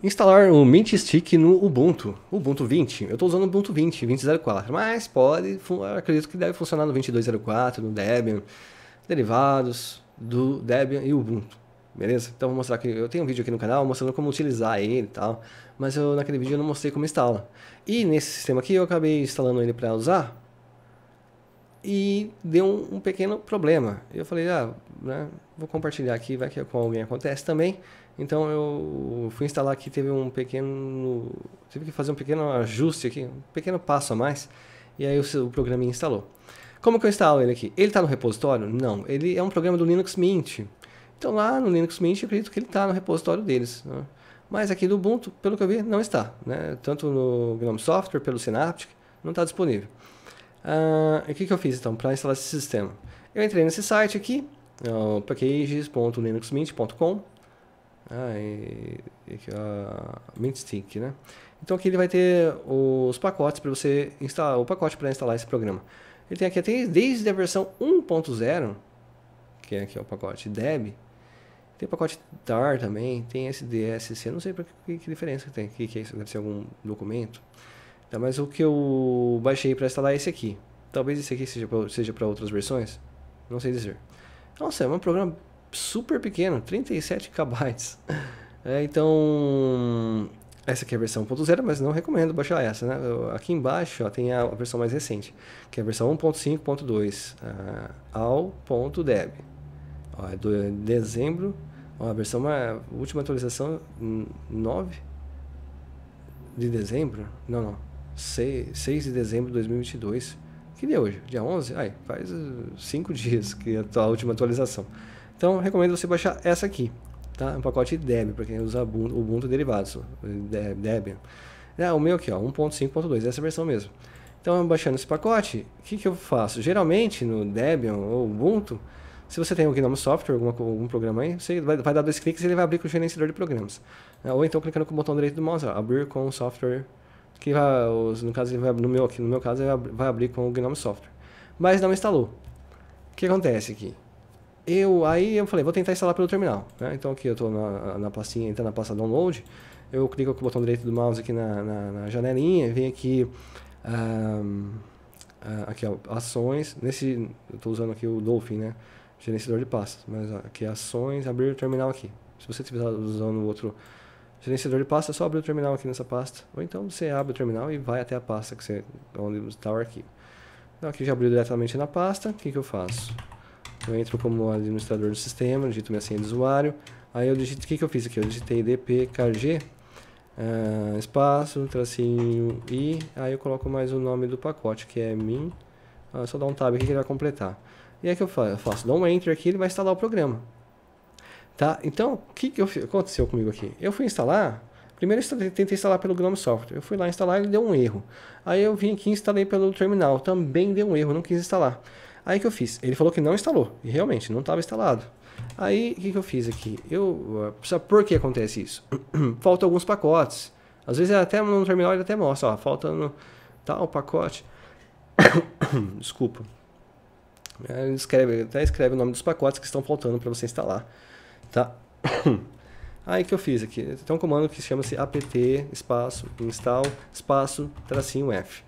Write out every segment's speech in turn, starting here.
Instalar o Mint Stick no Ubuntu, Ubuntu 20. Eu estou usando o Ubuntu 20, 20.04, mas pode, acredito que deve funcionar no 22.04, no Debian, derivados do Debian e Ubuntu. Beleza? Então vou mostrar aqui, eu tenho um vídeo aqui no canal mostrando como utilizar ele e tal, mas eu, naquele vídeo eu não mostrei como instala. E nesse sistema aqui eu acabei instalando ele para usar, e deu um, um pequeno problema. Eu falei, ah, né, vou compartilhar aqui, vai que com alguém acontece também. Então eu fui instalar aqui, teve um pequeno, tive que fazer um pequeno ajuste aqui, um pequeno passo a mais, e aí o, o programa instalou. Como que eu instalo ele aqui? Ele está no repositório? Não, ele é um programa do Linux Mint. Então lá no Linux Mint eu acredito que ele está no repositório deles. Né? Mas aqui do Ubuntu, pelo que eu vi, não está. Né? Tanto no GNOME Software, pelo Synaptic, não está disponível. Uh, o que, que eu fiz então para instalar esse sistema? Eu entrei nesse site aqui, uh, é packages.linuxmint.com ah, e, e, uh, MintStick, né? Então aqui ele vai ter os pacotes para você instalar, o pacote para instalar esse programa. Ele tem aqui até desde a versão 1.0, que é aqui o pacote Deb, tem o pacote tar também, tem SDSC, DSC, não sei para que, que, diferença tem, que, que é isso, deve ser algum documento. Tá, mas o que eu baixei para instalar é esse aqui. Talvez esse aqui seja para outras versões. Não sei dizer. Nossa, é um programa super pequeno, 37 KB. É, então, essa aqui é a versão 1.0, mas não recomendo baixar essa. Né? Aqui embaixo ó, tem a, a versão mais recente, que é a versão 1.5.2, uh, ao.deb. é do, é dezembro, ó, a versão, mais última atualização, 9 de dezembro? Não, não. 6, de dezembro de 2022. Que dia é hoje? Dia 11? ai faz 5 uh, dias que é a última atualização. Então, recomendo você baixar essa aqui, tá? É um pacote Debian, para quem usa Ubuntu, Ubuntu derivados, uh, Debian. é o meu aqui, ó, 1.5.2, essa versão mesmo. Então, baixando esse pacote, o que, que eu faço? Geralmente, no Debian ou Ubuntu, se você tem o Gnome Software, alguma, algum programa aí, você vai, vai dar dois cliques e ele vai abrir com o gerenciador de programas. É, ou então, clicando com o botão direito do mouse, abrir com o software que vai, no, caso, vai, no, meu, aqui, no meu caso vai, vai abrir com o Gnome Software. Mas não instalou. O que acontece aqui? Eu, aí eu falei, vou tentar instalar pelo terminal. Né? Então aqui eu estou na, na pastinha, entra na pasta download, eu clico com o botão direito do mouse aqui na, na, na janelinha, vem aqui, um, ah, aqui ó, ações, nesse, eu estou usando aqui o Dolphin, né? gerenciador de pastas, mas ó, aqui é ações, abrir o terminal aqui. Se você estiver usando o outro gerenciador de pasta, é só abrir o terminal aqui nessa pasta. Ou então você abre o terminal e vai até a pasta que você, onde está o arquivo. Então aqui já abriu diretamente na pasta, o que, que eu faço? Eu entro como administrador do sistema, digito minha senha de usuário. Aí eu digito, o que, que eu fiz aqui? Eu digitei dpkg, uh, ah, espaço, tracinho i, aí eu coloco mais o nome do pacote, que é min. Ah, só dá um tab aqui que ele vai completar. E aí que eu faço? Eu faço, dou um enter aqui, e ele vai instalar o programa. Tá? Então, o que, que eu, aconteceu comigo aqui? Eu fui instalar, primeiro eu tentei instalar pelo Gnome Software. Eu fui lá instalar e deu um erro. Aí eu vim aqui e instalei pelo terminal, também deu um erro, não quis instalar. Aí que eu fiz? Ele falou que não instalou, e realmente não estava instalado. Aí, o que, que eu fiz aqui? Eu, ah, sabe por que acontece isso? Falta alguns pacotes. Às vezes é até no terminal ele até mostra, ó, falta tal pacote. Desculpa. Ele escreve, até escreve o nome dos pacotes que estão faltando para você instalar. Tá? Aí que eu fiz aqui? Tem um comando que chama-se apt espaço install espaço tracinho f.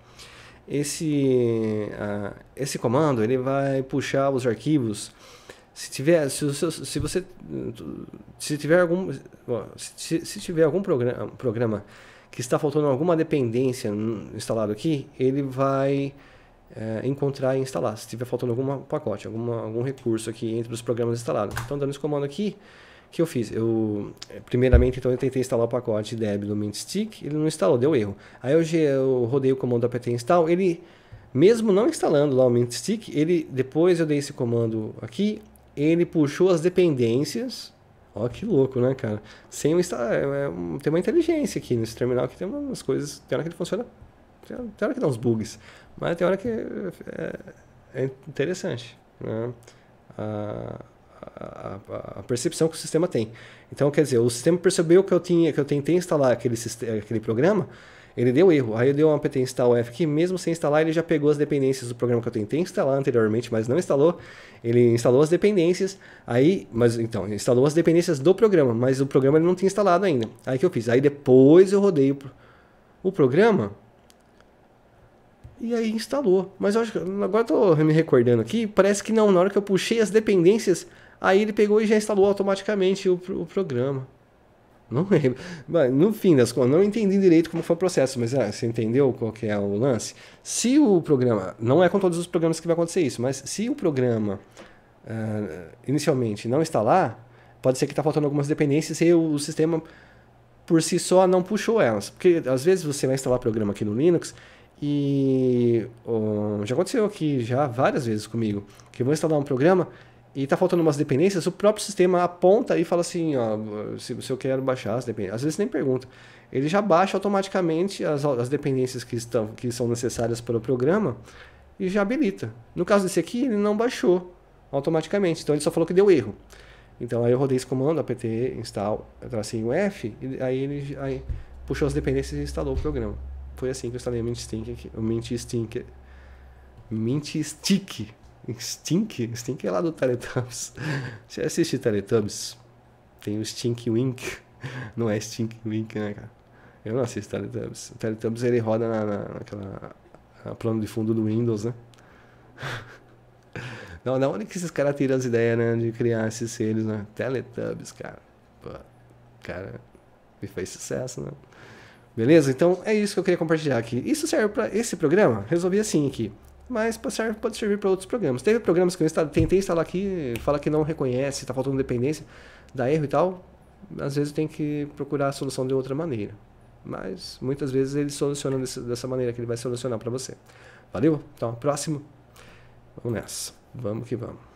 Esse, uh, esse comando ele vai puxar os arquivos. Se tiver, se, se você, se tiver algum, se, se tiver algum programa, programa que está faltando alguma dependência instalado aqui, ele vai é, encontrar e instalar, se estiver faltando algum pacote, alguma, algum recurso aqui entre os programas instalados. Então, dando esse comando aqui, o que eu fiz? Eu, é, primeiramente, então, eu tentei instalar o pacote deb do mintstick ele não instalou, deu erro. Aí eu, eu rodei o comando apt install, ele, mesmo não instalando lá o mintstick ele, depois eu dei esse comando aqui, ele puxou as dependências. Ó, que louco, né, cara? Sem instalar, é, é, tem uma inteligência aqui nesse terminal que tem umas coisas, tem hora que ele funciona tem hora que dá uns bugs, mas tem hora que é, é interessante. Né? A, a, a, percepção que o sistema tem. Então, quer dizer, o sistema percebeu que eu tinha, que eu tentei instalar aquele, aquele programa, ele deu erro. Aí eu dei um apt install f que mesmo sem instalar, ele já pegou as dependências do programa que eu tentei instalar anteriormente, mas não instalou. Ele instalou as dependências, aí, mas então, instalou as dependências do programa, mas o programa ele não tinha instalado ainda. Aí que eu fiz? Aí depois eu rodei o, o programa e aí instalou. Mas eu acho que. Agora tô me recordando aqui. Parece que não. Na hora que eu puxei as dependências, aí ele pegou e já instalou automaticamente o, o programa. Não lembro. no fim das contas, não entendi direito como foi o processo, mas ah, você entendeu qual que é o lance? Se o programa. Não é com todos os programas que vai acontecer isso, mas se o programa uh, inicialmente não instalar, pode ser que está faltando algumas dependências e o, o sistema por si só não puxou elas. Porque às vezes você vai instalar programa aqui no Linux e um, já aconteceu aqui já várias vezes comigo que eu vou instalar um programa e está faltando umas dependências, o próprio sistema aponta e fala assim, ó, se, se eu quero baixar as dependências, às vezes nem pergunta. Ele já baixa automaticamente as, as dependências que, estão, que são necessárias para o programa e já habilita. No caso desse aqui, ele não baixou automaticamente, então ele só falou que deu erro. Então aí eu rodei esse comando, apt install, tracinho F, e aí ele aí puxou as dependências e instalou o programa foi assim que eu instalei o Mint Stink, o Mint Stink, Mint Stick, Stink, Stink é lá do Teletubbies. Você assiste Teletubbies? Tem o Stink Wink, não é Stink Wink, né, cara? Eu não assisto Teletubbies. O Teletubbies ele roda na, na, naquela na plano de fundo do Windows, né? Não, da onde que esses caras tiram as ideias, né? De criar esses seres, né? Teletubbies, cara. Pô, cara, me fez sucesso, né? Beleza? Então é isso que eu queria compartilhar aqui. Isso serve para esse programa? Resolvi assim aqui. Mas pode servir para outros programas. Teve programas que eu instale, tentei instalar aqui, fala que não reconhece, está faltando dependência, dá erro e tal. Às vezes tem que procurar a solução de outra maneira. Mas muitas vezes ele soluciona desse, dessa maneira que ele vai solucionar para você. Valeu? Então, próximo. Vamos nessa. Vamos que vamos.